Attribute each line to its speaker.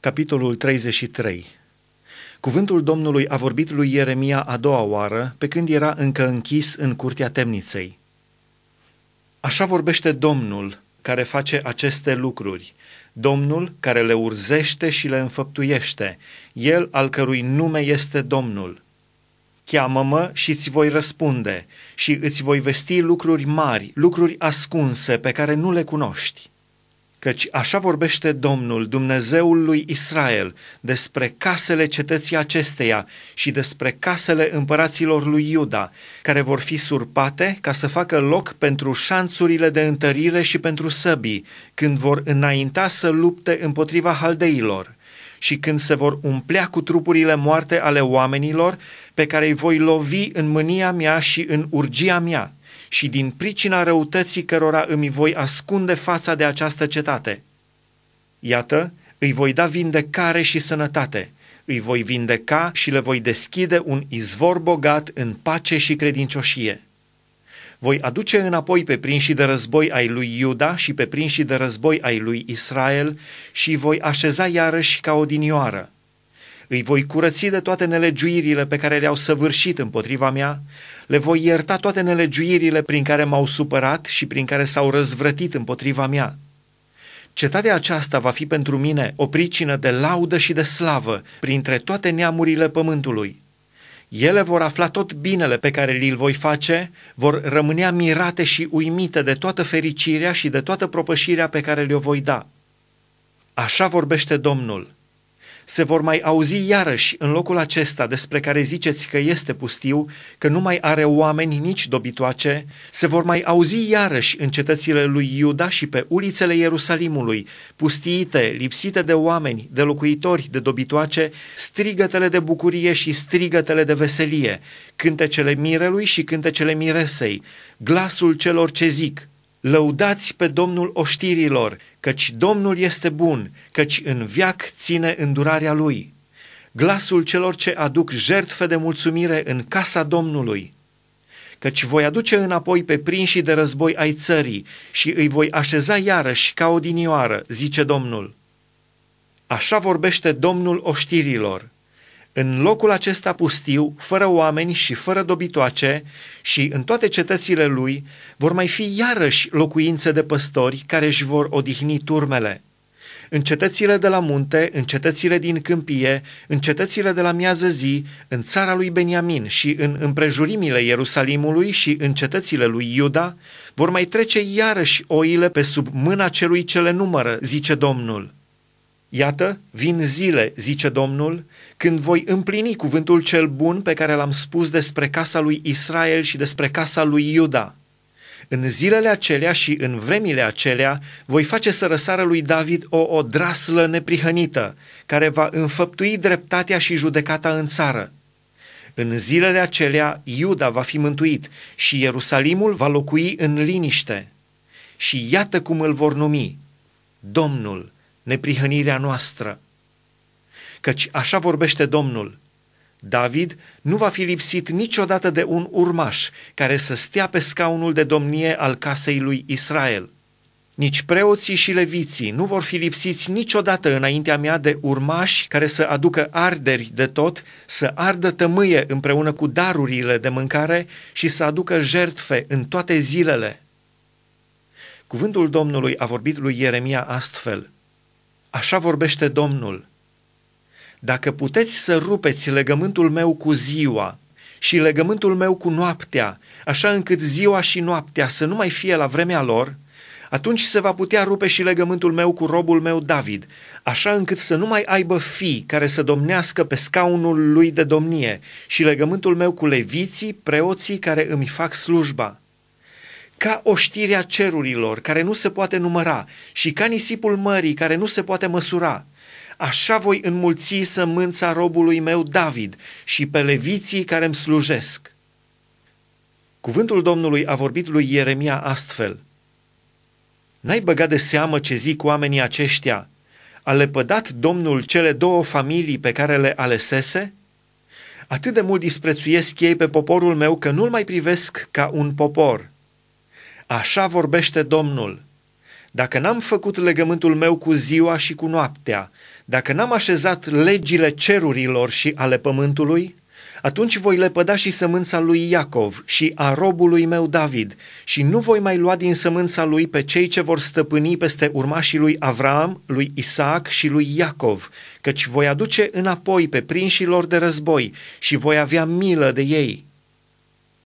Speaker 1: capitolul 33. Cuvântul Domnului a vorbit lui Ieremia a doua oară, pe când era încă închis în curtea temniței. Așa vorbește Domnul care face aceste lucruri, Domnul care le urzește și le înfăptuiește, El al cărui nume este Domnul. Cheamă-mă și îți voi răspunde și îți voi vesti lucruri mari, lucruri ascunse pe care nu le cunoști. Căci așa vorbește Domnul, Dumnezeul lui Israel, despre casele cetății acesteia și despre casele împăraților lui Iuda, care vor fi surpate ca să facă loc pentru șanțurile de întărire și pentru săbii, când vor înainta să lupte împotriva haldeilor și când se vor umplea cu trupurile moarte ale oamenilor, pe care îi voi lovi în mânia mea și în urgia mea, și din pricina răutății cărora îmi voi ascunde fața de această cetate. Iată, îi voi da vindecare și sănătate, îi voi vindeca și le voi deschide un izvor bogat în pace și credincioșie. Voi aduce înapoi pe prinșii de război ai lui Iuda și pe prinșii de război ai lui Israel și voi așeza iarăși ca odinioară. Îi voi curăți de toate nelegiuirile pe care le-au săvârșit împotriva mea, le voi ierta toate nelegiuirile prin care m-au supărat și prin care s-au răzvrătit împotriva mea. Cetatea aceasta va fi pentru mine o pricină de laudă și de slavă printre toate neamurile pământului. Ele vor afla tot binele pe care li-l voi face, vor rămânea mirate și uimite de toată fericirea și de toată propășirea pe care le-o voi da. Așa vorbește Domnul – se vor mai auzi iarăși în locul acesta despre care ziceți că este pustiu, că nu mai are oameni nici dobitoace, se vor mai auzi iarăși în cetățile lui Iuda și pe ulițele Ierusalimului, pustiite, lipsite de oameni, de locuitori, de dobitoace, strigătele de bucurie și strigătele de veselie, cântecele mirelui și cântecele miresei, glasul celor ce zic – Lăudați pe Domnul oștirilor, căci Domnul este bun, căci în viac ține îndurarea Lui. Glasul celor ce aduc jertfe de mulțumire în casa Domnului. Căci voi aduce înapoi pe prinși de război ai țării și îi voi așeza iarăși ca odinioară, zice Domnul. Așa vorbește Domnul oștirilor. În locul acesta pustiu, fără oameni și fără dobitoace, și în toate cetățile lui, vor mai fi iarăși locuințe de păstori care își vor odihni turmele. În cetățile de la munte, în cetățile din câmpie, în cetățile de la miază zi, în țara lui Beniamin și în împrejurimile Ierusalimului și în cetățile lui Iuda, vor mai trece iarăși oile pe sub mâna celui ce le numără, zice Domnul. Iată, vin zile, zice Domnul, când voi împlini cuvântul cel bun pe care l-am spus despre casa lui Israel și despre casa lui Iuda. În zilele acelea și în vremile acelea voi face să răsară lui David o odraslă neprihănită, care va înfăptui dreptatea și judecata în țară. În zilele acelea Iuda va fi mântuit și Ierusalimul va locui în liniște. Și iată cum îl vor numi, Domnul, neprihănirea noastră. Căci așa vorbește Domnul, David nu va fi lipsit niciodată de un urmaș care să stea pe scaunul de domnie al casei lui Israel. Nici preoții și leviții nu vor fi lipsiți niciodată înaintea mea de urmași care să aducă arderi de tot, să ardă tămâie împreună cu darurile de mâncare și să aducă jertfe în toate zilele. Cuvântul Domnului a vorbit lui Ieremia astfel – Așa vorbește Domnul. Dacă puteți să rupeți legământul meu cu ziua și legământul meu cu noaptea, așa încât ziua și noaptea să nu mai fie la vremea lor, atunci se va putea rupe și legământul meu cu robul meu David, așa încât să nu mai aibă fi care să domnească pe scaunul lui de domnie și legământul meu cu leviții, preoții care îmi fac slujba ca oștirea cerurilor, care nu se poate număra, și ca nisipul mării, care nu se poate măsura. Așa voi înmulți sămânța robului meu David și pe leviții care îmi slujesc. Cuvântul Domnului a vorbit lui Ieremia astfel. N-ai băgat de seamă ce zic oamenii aceștia? A lepădat Domnul cele două familii pe care le alesese? Atât de mult disprețuiesc ei pe poporul meu că nu-l mai privesc ca un popor. Așa vorbește Domnul. Dacă n-am făcut legământul meu cu ziua și cu noaptea, dacă n-am așezat legile cerurilor și ale pământului, atunci voi lepăda și sămânța lui Iacov și a robului meu David și nu voi mai lua din sămânța lui pe cei ce vor stăpâni peste urmașii lui Avram, lui Isaac și lui Iacov, căci voi aduce înapoi pe prinșilor de război și voi avea milă de ei.”